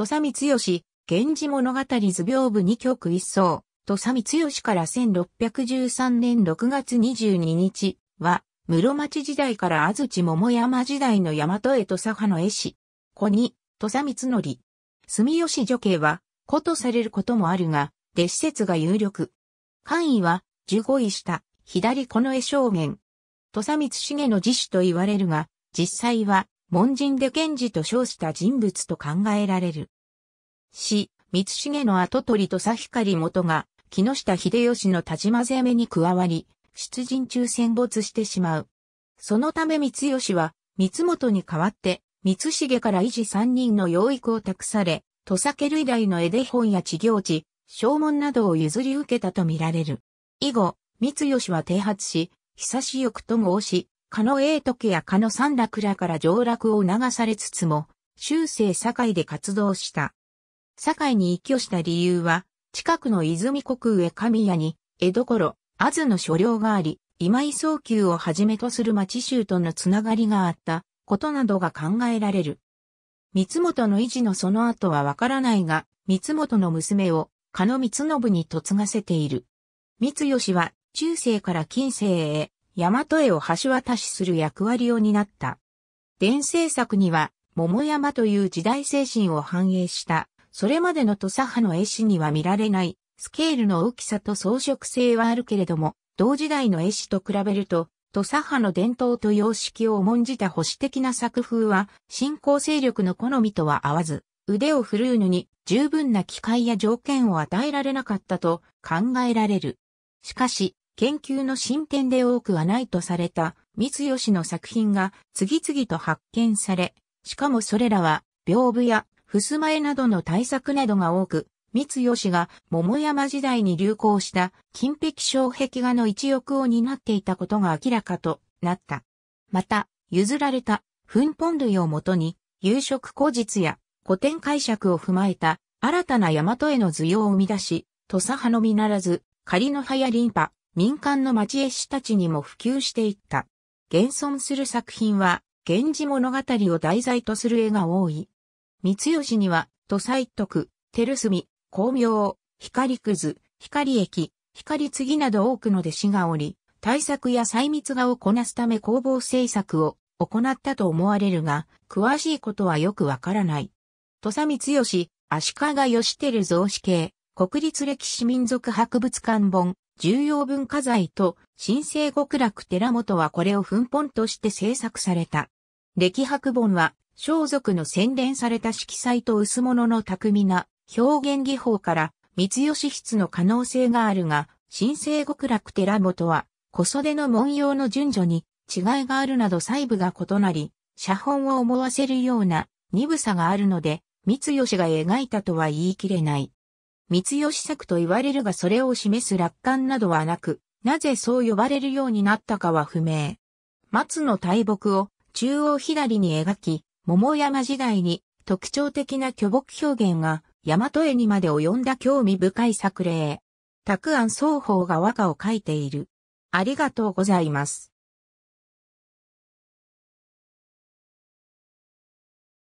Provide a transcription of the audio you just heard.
土佐光義、源氏物語図屏部二曲一層、土佐光義から1613年6月22日は、室町時代から安土桃山時代の大和へ土佐派の絵師。子に、土佐光則。住吉女系は、子とされることもあるが、弟子説が有力。官位は、15位下、左この絵正面。土佐光重の自主と言われるが、実際は、門人で賢治と称した人物と考えられる。死、三重の跡取りと佐光元が、木下秀吉の田島攻めに加わり、出陣中戦没してしまう。そのため三吉は、三元に代わって、三重から維持三人の養育を託され、土佐家類来の絵で本や地行地、正門などを譲り受けたとみられる。以後、三吉は提発し、久しよくと申し、エ野トケやサ野三楽らから上落を促されつつも、終生堺で活動した。堺に一挙した理由は、近くの泉国上神谷に、江戸頃、阿の所領があり、今井早急をはじめとする町衆とのつながりがあったことなどが考えられる。三本の維持のその後はわからないが、三本の娘を、加野光信に嫁がせている。三吉は、中世から近世へ、大和絵を橋渡しする役割を担った。伝政作には、桃山という時代精神を反映した、それまでの土佐派の絵師には見られない、スケールの大きさと装飾性はあるけれども、同時代の絵師と比べると、土佐派の伝統と様式を重んじた保守的な作風は、信仰勢力の好みとは合わず、腕を振るうのに十分な機会や条件を与えられなかったと考えられる。しかし、研究の進展で多くはないとされた三吉の作品が次々と発見され、しかもそれらは屏風や襖絵などの対策などが多く、三吉が桃山時代に流行した金壁障壁画の一翼を担っていたことが明らかとなった。また、譲られた粉本類をもとに、夕食古実や古典解釈を踏まえた新たな大和への図様を生み出し、土佐派のみならず、仮の葉やリンパ、民間の町絵師たちにも普及していった。現存する作品は、源氏物語を題材とする絵が多い。三吉には、土斎徳、照住、光明、光くず、光駅、光継など多くの弟子がおり、対策や細密画をこなすため工房制作を行ったと思われるが、詳しいことはよくわからない。土佐光吉、足利義照造紙系、国立歴史民族博物館本、重要文化財と新生極楽寺本はこれを噴本として制作された。歴博本は、装束の洗練された色彩と薄物の巧みな表現技法から三吉筆の可能性があるが、新生極楽寺本は、小袖の文様の順序に違いがあるなど細部が異なり、写本を思わせるような鈍さがあるので、三吉が描いたとは言い切れない。三吉作と言われるがそれを示す楽観などはなく、なぜそう呼ばれるようになったかは不明。松の大木を中央左に描き、桃山時代に特徴的な巨木表現が大和絵にまで及んだ興味深い作例。拓安双方が和歌を書いている。ありがとうございます。